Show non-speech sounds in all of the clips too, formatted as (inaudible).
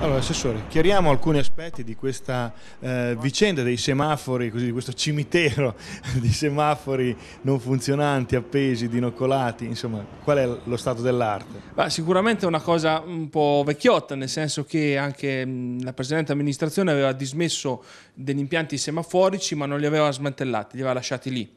Allora, Assessore, chiariamo alcuni aspetti di questa eh, vicenda dei semafori, così, di questo cimitero (laughs) di semafori non funzionanti, appesi, dinoccolati, insomma, qual è lo stato dell'arte? sicuramente è una cosa un po' vecchiotta, nel senso che anche mh, mm, la precedente amministrazione aveva dismesso degli impianti semaforici ma non li aveva smantellati, li aveva lasciati lì.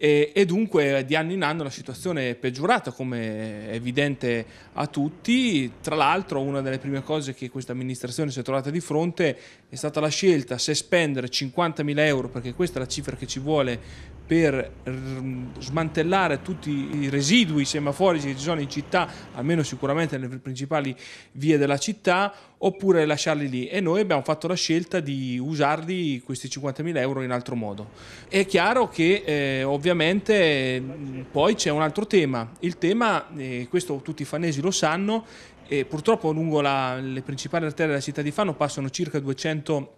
E, e, dunque di anno in anno la situazione è peggiorata, come è evidente a tutti. Tra l'altro, una delle prime cose che questa amministrazione si è trovata di fronte è stata la scelta se spendere 50.000 euro, perché questa è la cifra che ci vuole per mm, smantellare tutti i residui semaforici che ci sono in città, almeno sicuramente nelle principali vie della città, oppure lasciarli lì. E noi abbiamo fatto la scelta di usarli questi 50.000 euro in altro modo. È chiaro che eh, ovviamente mm, poi c'è un altro tema. Il tema, eh, questo tutti i fanesi lo sanno, e purtroppo lungo la, le principali arterie della città di Fano passano circa 200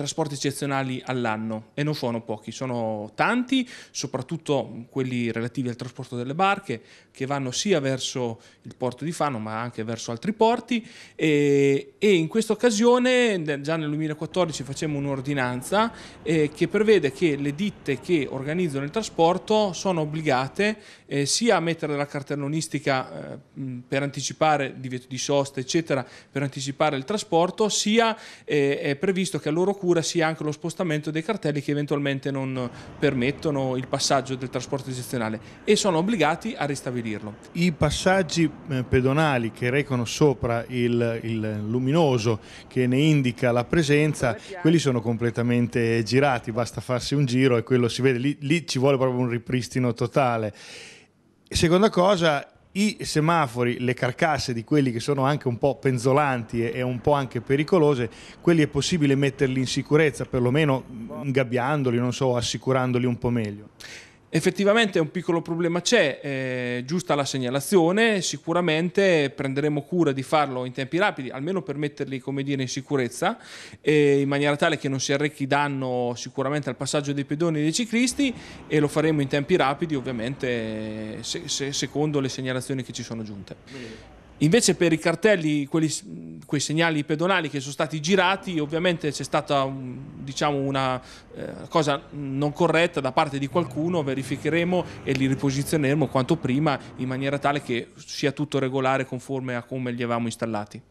trasporti eccezionali all'anno e non sono pochi, sono tanti, soprattutto quelli relativi al trasporto delle barche che vanno sia verso il porto di Fano ma anche verso altri porti e, e in questa occasione già nel 2014 facciamo un'ordinanza eh, che prevede che le ditte che organizzano il trasporto sono obbligate eh, sia a mettere la cartellonistica eh, per anticipare divieto di sosta eccetera per anticipare il trasporto sia eh, è previsto che a loro cura oppure sia anche lo spostamento dei cartelli che eventualmente non permettono il passaggio del trasporto eccezionale e sono obbligati a ristabilirlo. I passaggi eh, pedonali che recono sopra il, il luminoso che ne indica la presenza, quelli sono completamente girati, basta farsi un giro e quello si vede, lì, lì ci vuole proprio un ripristino totale. Seconda cosa, i semafori, le carcasse di quelli che sono anche un po' penzolanti e un po' anche pericolose, quelli è possibile metterli in sicurezza, perlomeno boh. ingabbiandoli, non so, assicurandoli un po' meglio. Effettivamente un piccolo problema c'è, eh, giusta la segnalazione, sicuramente prenderemo cura di farlo in tempi rapidi, almeno per metterli dire, in sicurezza, eh, in maniera tale che non si arrecchi danno sicuramente al passaggio dei pedoni e dei ciclisti e lo faremo in tempi rapidi ovviamente se, se, secondo le segnalazioni che ci sono giunte. Invece per i cartelli, quelli, quei segnali pedonali che sono stati girati, ovviamente c'è stata un, diciamo una eh, cosa non corretta da parte di qualcuno, verificheremo e li riposizioneremo quanto prima in maniera tale che sia tutto regolare conforme a come li avevamo installati.